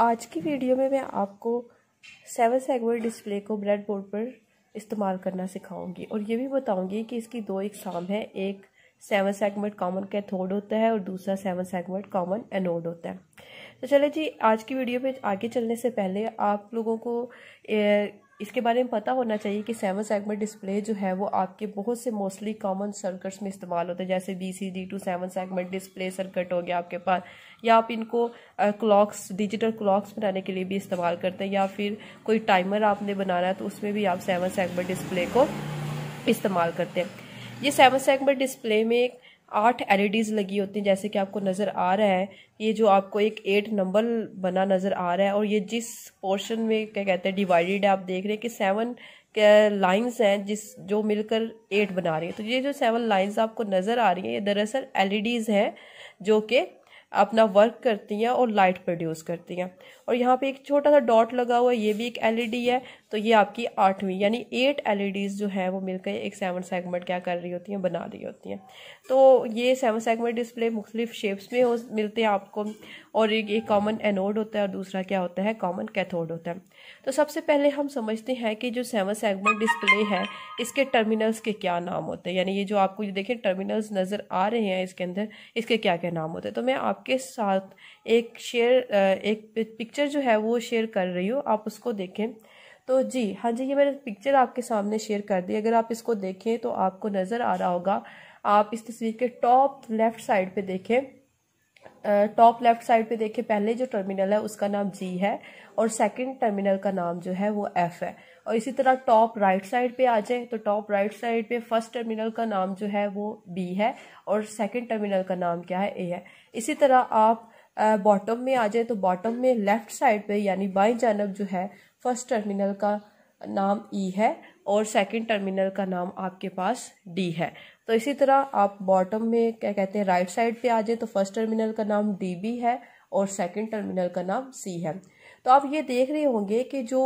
आज की वीडियो में मैं आपको सेवन सेगमेंट डिस्प्ले को ब्रेड बोर्ड पर इस्तेमाल करना सिखाऊंगी और ये भी बताऊंगी कि इसकी दो इकसाम है एक सेवन सेगमेंट कॉमन कैथोड होता है और दूसरा सेवन सेगमेंट कॉमन एनोड होता है तो चले जी आज की वीडियो में आगे चलने से पहले आप लोगों को इसके बारे में पता होना चाहिए कि सेवन सेगमेंट डिस्प्ले जो है वो आपके बहुत से मोस्टली कॉमन सर्किट्स में इस्तेमाल होते हैं जैसे B C D to seven segment display circuit हो गया आपके पास या आप इनको क्लॉक्स डिजिटल क्लॉक्स बनाने के लिए भी इस्तेमाल करते हैं या फिर कोई टाइमर आपने बनाना है तो उसमें भी आप सेवन सेगमेंट डिस्प्ले को इस्तेमाल करते हैं ये सेवन सेगमेंट डिस्प्ले में आठ डीज e लगी होती हैं जैसे कि आपको नज़र आ रहा है ये जो आपको एक एट नंबर बना नज़र आ रहा है और ये जिस पोर्शन में क्या कहते हैं डिवाइडेड है आप देख रहे हैं कि सेवन लाइंस हैं जिस जो मिलकर एट बना रही है तो ये जो सेवन लाइंस आपको नज़र आ रही हैं ये दरअसल डीज e हैं जो कि अपना वर्क करती हैं और लाइट प्रोड्यूस करती हैं और यहाँ पे एक छोटा सा डॉट लगा हुआ है ये भी एक एलईडी e है तो ये आपकी आठवीं यानी एट एलईडीज e जो है वो मिलकर एक सेवन सेगमेंट क्या कर रही होती हैं बना रही होती हैं तो ये सेवन सेगमेंट डिस्प्ले मुख्तलिफ शेप्स में हो मिलते हैं आपको और एक एक कॉमन एनोड होता है और दूसरा क्या होता है कॉमन कैथोड होता है तो सबसे पहले हम समझते हैं कि जो सेवन सेगमेंट डिस्प्ले है इसके टर्मिनल्स के क्या नाम होते हैं यानी ये जो आपको ये देखें टर्मिनल्स नज़र आ रहे हैं इसके अंदर इसके क्या क्या नाम होते हैं तो मैं आपके साथ एक शेयर एक पिक्चर जो है वो शेयर कर रही हूँ आप उसको देखें तो जी हाँ जी ये मैंने पिक्चर आपके सामने शेयर कर दी अगर आप इसको देखें तो आपको नज़र आ रहा होगा आप इस तस्वीर के टॉप लेफ्ट साइड पे देखें टॉप लेफ्ट साइड पे देखें पहले जो टर्मिनल है उसका नाम जी है और सेकंड टर्मिनल का नाम जो है वो एफ है और इसी तरह टॉप राइट साइड पे आ जाए तो टॉप राइट साइड पे फर्स्ट टर्मिनल का नाम जो है वो बी है और सेकंड टर्मिनल का नाम क्या है ए है इसी तरह आप बॉटम में आ जाए तो बॉटम में लेफ्ट साइड पे यानी बाई जानब जो है फर्स्ट टर्मिनल का नाम ई e है और सेकंड टर्मिनल का नाम आपके पास डी है तो इसी तरह आप बॉटम में क्या कहते हैं राइट साइड पे आ जाए तो फर्स्ट टर्मिनल का नाम डी बी है और सेकंड टर्मिनल का नाम सी है तो आप ये देख रहे होंगे कि जो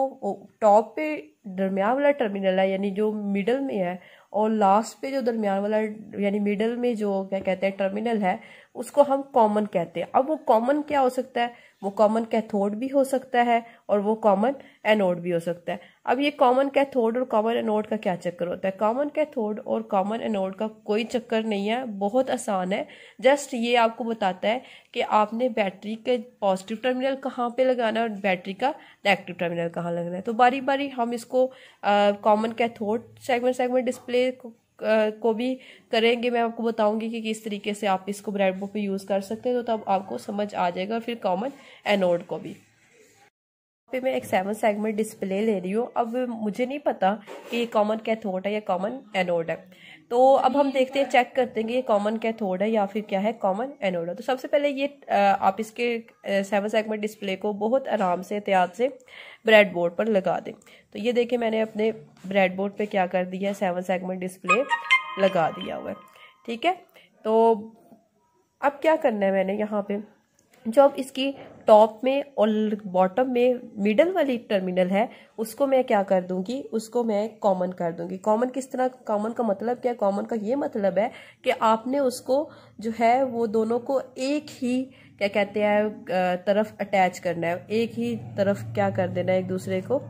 टॉप पे दरमियान वाला टर्मिनल है यानी जो मिडल में है और लास्ट पे जो दरमियान वाला यानी मिडल में जो क्या कहते हैं टर्मिनल है उसको हम कॉमन कहते हैं अब वो कॉमन क्या हो सकता है वो कॉमन कैथोड भी हो सकता है और वो कॉमन एनोड भी हो सकता है अब ये कॉमन कैथोड और कॉमन एनोड का क्या चक्कर होता है कॉमन कैथोड और कॉमन एनोड का कोई चक्कर नहीं है बहुत आसान है जस्ट ये आपको बताता है कि आपने बैटरी के पॉजिटिव टर्मिनल कहाँ पे लगाना है और बैटरी का नेगेटिव टर्मिनल कहाँ लगाना है तो बारी बारी हम इसको common cathode segment segment display को भी करेंगे मैं आपको बताऊंगी कि किस तरीके से आप इसको ब्रेड बोर्ड पे यूज़ कर सकते हैं तो तब आपको समझ आ जाएगा फिर कॉमन एनोड को भी पे मैं एक सेवन सेगमेंट डिस्प्ले ले रही हूँ अब मुझे नहीं पता कि ये कॉमन कैथोड है या कॉमन एनोड है तो अब हम देखते हैं चेक करते हैं कि ये कॉमन कैथोड है या फिर क्या है कॉमन एनोड है तो सबसे पहले ये आप इसके सेवन सेगमेंट डिस्प्ले को बहुत आराम से एहतियात से ब्रेड बोर्ड पर लगा दें तो ये देखिए मैंने अपने ब्रेड बोर्ड पर क्या कर दिया है सेवन सेगमेंट डिस्प्ले लगा दिया हुआ है ठीक है तो अब क्या करना है मैंने यहाँ पर जो अब इसकी टॉप में और बॉटम में मिडल वाली टर्मिनल है उसको मैं क्या कर दूंगी उसको मैं कॉमन कर दूंगी कॉमन किस तरह कॉमन का मतलब क्या कॉमन का ये मतलब है कि आपने उसको जो है वो दोनों को एक ही क्या कहते हैं तरफ अटैच करना है एक ही तरफ क्या कर देना है एक दूसरे को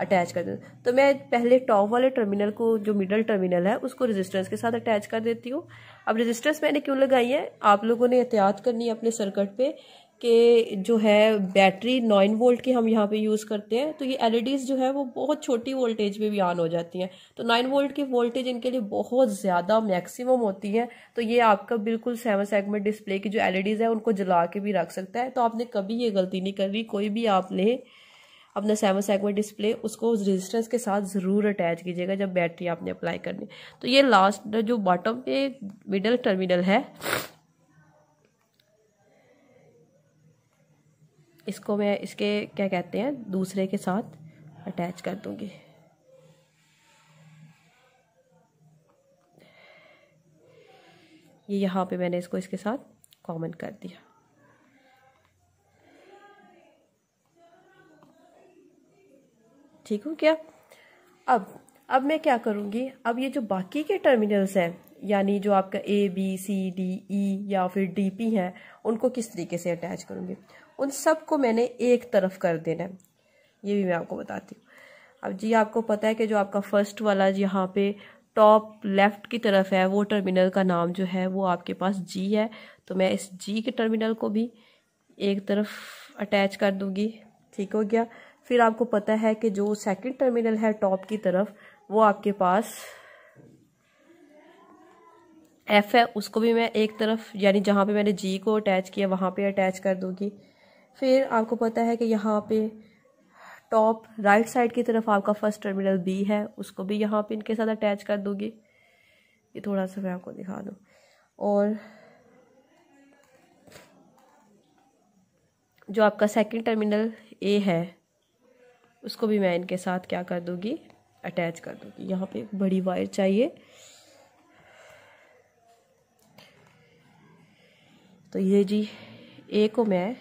अटैच कर देना तो मैं पहले टॉप वाले टर्मिनल को जो मिडल टर्मिनल है उसको रेजिस्टेंस के साथ अटैच कर देती हूँ अब रेजिस्टेंस मैंने क्यों लगाई है आप लोगों ने एहतियात करनी है अपने सर्किट पे के जो है बैटरी नाइन वोल्ट की हम यहाँ पे यूज़ करते हैं तो ये एलईडीज़ जो है वो बहुत छोटी वोल्टेज में भी ऑन हो जाती हैं तो नाइन वोल्ट की वोल्टेज इनके लिए बहुत ज़्यादा मैक्सिमम होती है तो ये आपका बिल्कुल सेवन सेगमेंट डिस्प्ले की जो एलईडीज़ है उनको जला के भी रख सकता है तो आपने कभी ये गलती नहीं करी कोई भी आप ले अपना सेवन सेगमेंट डिस्प्ले उसको उस रजिस्टेंस के साथ ज़रूर अटैच कीजिएगा जब बैटरी आपने अप्लाई करनी तो ये लास्ट जो बॉटम पे मिडल टर्मिनल है इसको मैं इसके क्या कहते हैं दूसरे के साथ अटैच कर दूंगी ये यहाँ पे मैंने इसको इसके साथ कॉमन कर दिया ठीक हो क्या अब अब मैं क्या करूँगी अब ये जो बाकी के टर्मिनल्स हैं यानी जो आपका A B C D E या फिर डी पी हैं उनको किस तरीके से अटैच करूँगी उन सबको मैंने एक तरफ कर देना है ये भी मैं आपको बताती हूँ अब जी आपको पता है कि जो आपका फर्स्ट वाला यहाँ पे टॉप लेफ़्ट की तरफ है वो टर्मिनल का नाम जो है वो आपके पास जी है तो मैं इस जी के टर्मिनल को भी एक तरफ अटैच कर दूंगी ठीक हो गया फिर आपको पता है कि जो सेकंड टर्मिनल है टॉप की तरफ वो आपके पास एफ़ है उसको भी मैं एक तरफ यानी जहाँ पे मैंने जी को अटैच किया वहाँ पे अटैच कर दूंगी फिर आपको पता है कि यहाँ पे टॉप राइट साइड की तरफ आपका फर्स्ट टर्मिनल बी है उसको भी यहाँ पे इनके साथ अटैच कर दूँगी ये थोड़ा सा मैं आपको दिखा दूँ और जो आपका सेकंड टर्मिनल ए है उसको भी मैं इनके साथ क्या कर दूँगी अटैच कर दूँगी यहाँ पे एक बड़ी वायर चाहिए तो ये जी ए को मैं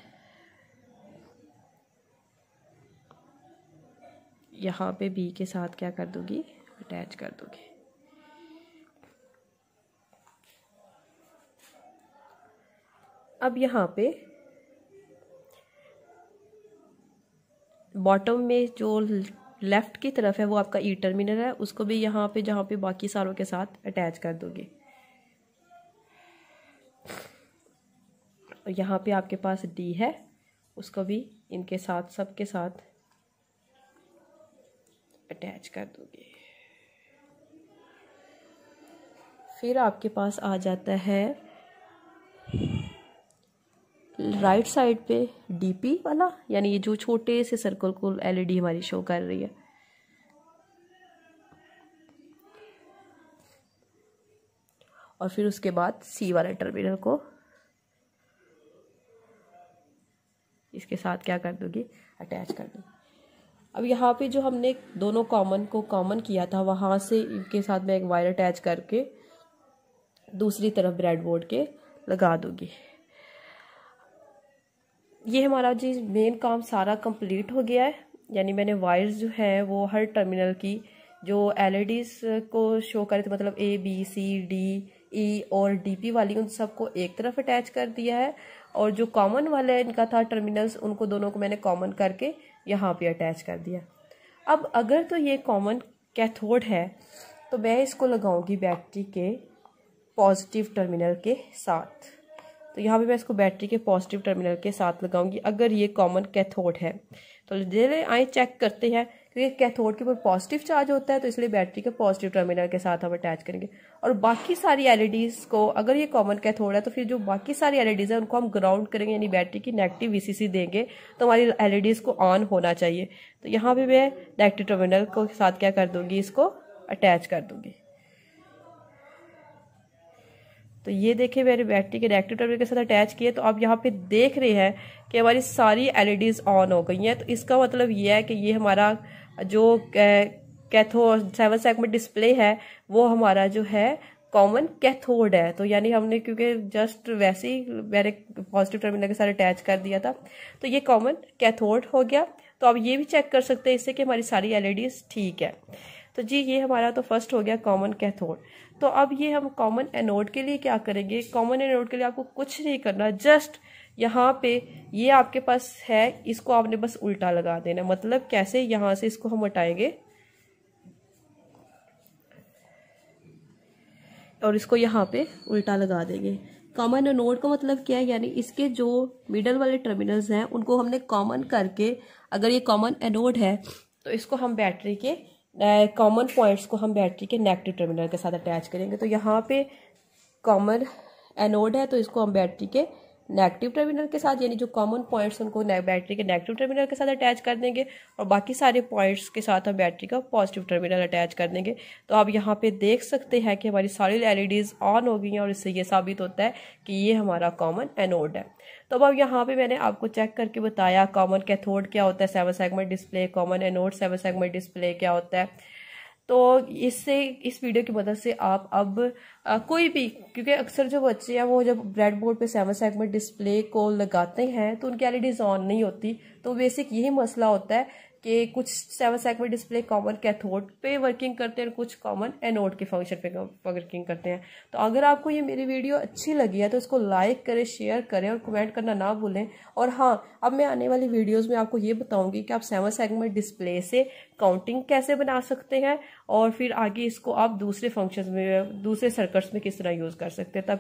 यहाँ पे बी के साथ क्या कर दोगी अटैच कर दोगी अब यहाँ पे बॉटम में जो लेफ़्ट की तरफ है वो आपका ई e टर्मिनल है उसको भी यहाँ पे जहाँ पे बाकी सारों के साथ अटैच कर दोगे और यहाँ पे आपके पास डी है उसको भी इनके साथ सबके साथ अटैच कर दोगे फिर आपके पास आ जाता है राइट साइड पे डीपी वाला यानी ये जो छोटे से सर्कल को एलईडी हमारी शो कर रही है और फिर उसके बाद सी वाले टर्मिनल को इसके साथ क्या कर दोगे अटैच कर दोगे अब यहाँ पे जो हमने दोनों कॉमन को कॉमन किया था वहाँ से इनके साथ मैं एक वायर अटैच करके दूसरी तरफ ब्रेड बोर्ड के लगा दूँगी ये हमारा जी मेन काम सारा कंप्लीट हो गया है यानी मैंने वायर्स जो है वो हर टर्मिनल की जो एल को शो करे थे मतलब A B C D E और पी वाली उन सबको एक तरफ अटैच कर दिया है और जो कॉमन वाले इनका था टर्मिनल्स उनको दोनों को मैंने कॉमन करके यहाँ पे अटैच कर दिया अब अगर तो ये कॉमन कैथोड है तो मैं इसको लगाऊंगी बैटरी के पॉजिटिव टर्मिनल के साथ तो यहाँ पे मैं इसको बैटरी के पॉजिटिव टर्मिनल के साथ लगाऊंगी अगर ये कॉमन कैथोड है तो चले आए चेक करते हैं क्योंकि कैथोड के ऊपर पॉजिटिव चार्ज होता है तो इसलिए बैटरी के पॉजिटिव टर्मिनल के साथ हम अटैच करेंगे और बाकी सारी एलईडीज़ e को अगर ये कॉमन कैथोड है तो फिर जो बाकी सारी एलईडीज़ e हैं उनको हम ग्राउंड करेंगे यानी बैटरी की नेगेटिव वीसीसी देंगे तो हमारी एलईडीज़ e को ऑन होना चाहिए तो यहाँ पर मैं नेगेटिव टर्मिनल को साथ क्या कर दूँगी इसको अटैच कर दूँगी तो ये देखिए मेरी बैटरी के रेक्टिव टर्मिनल के साथ अटैच किए तो आप यहाँ पे देख रहे हैं कि हमारी सारी एलईडीज़ ऑन e हो गई हैं तो इसका मतलब ये है कि ये हमारा जो कैथो सेवन सेगमेंट डिस्प्ले है वो हमारा जो है कॉमन कैथोड है तो यानी हमने क्योंकि जस्ट वैसे ही मैंने पॉजिटिव टर्मिनल के साथ अटैच कर दिया था तो ये कॉमन कैथोड हो गया तो आप ये भी चेक कर सकते हैं इससे कि हमारी सारी एल e ठीक है तो जी ये हमारा तो फर्स्ट हो गया कॉमन कैथोड तो अब ये हम कॉमन एनोड के लिए क्या करेंगे कॉमन एनोड के लिए आपको कुछ नहीं करना जस्ट यहाँ पे ये आपके पास है इसको आपने बस उल्टा लगा देना मतलब कैसे यहां से इसको हम हटाएंगे और इसको यहाँ पे उल्टा लगा देंगे कॉमन एनोड का मतलब क्या है यानी इसके जो मिडल वाले टर्मिनल्स हैं उनको हमने कॉमन करके अगर ये कॉमन एनोड है तो इसको हम बैटरी के कॉमन uh, पॉइंट्स को हम बैटरी के नेगेटिव टर्मिनल के साथ अटैच करेंगे तो यहाँ पे कॉमन एनोड है तो इसको हम बैटरी के नेगेटिव टर्मिनल के साथ यानी जो कॉमन पॉइंट्स उनको बैटरी के नेगेटिव टर्मिनल के साथ अटैच कर देंगे और बाकी सारे पॉइंट्स के साथ हम बैटरी का पॉजिटिव टर्मिनल अटैच कर देंगे तो आप यहाँ पे देख सकते हैं कि हमारी सारी एल ऑन हो गई हैं और इससे ये साबित होता है कि ये हमारा कॉमन एनोड है तो अब यहाँ पे मैंने आपको चेक करके बताया कॉमन कैथोड क्या होता है seven segment display common anode seven segment display क्या होता है तो इससे इस वीडियो की मदद से आप अब आ, कोई भी क्योंकि अक्सर जो बच्चे हैं वो जब ब्रेड बोर्ड पर सेवन सेगमेंट डिस्प्ले को लगाते हैं तो उनकी एल ऑन नहीं होती तो बेसिक यही मसला होता है कि कुछ seven segment display common cathode पे वर्किंग करते हैं और कुछ कॉमन एनोड के फंक्शन पे वर्किंग करते हैं तो अगर आपको ये मेरी वीडियो अच्छी लगी है तो इसको लाइक करें शेयर करें और कमेंट करना ना भूलें और हाँ अब मैं आने वाली वीडियोस में आपको ये बताऊंगी कि आप सेवन सेगमेंट डिस्प्ले से काउंटिंग कैसे बना सकते हैं और फिर आगे इसको आप दूसरे फंक्शन में दूसरे सर्कट्स में किस तरह यूज़ कर सकते हैं तब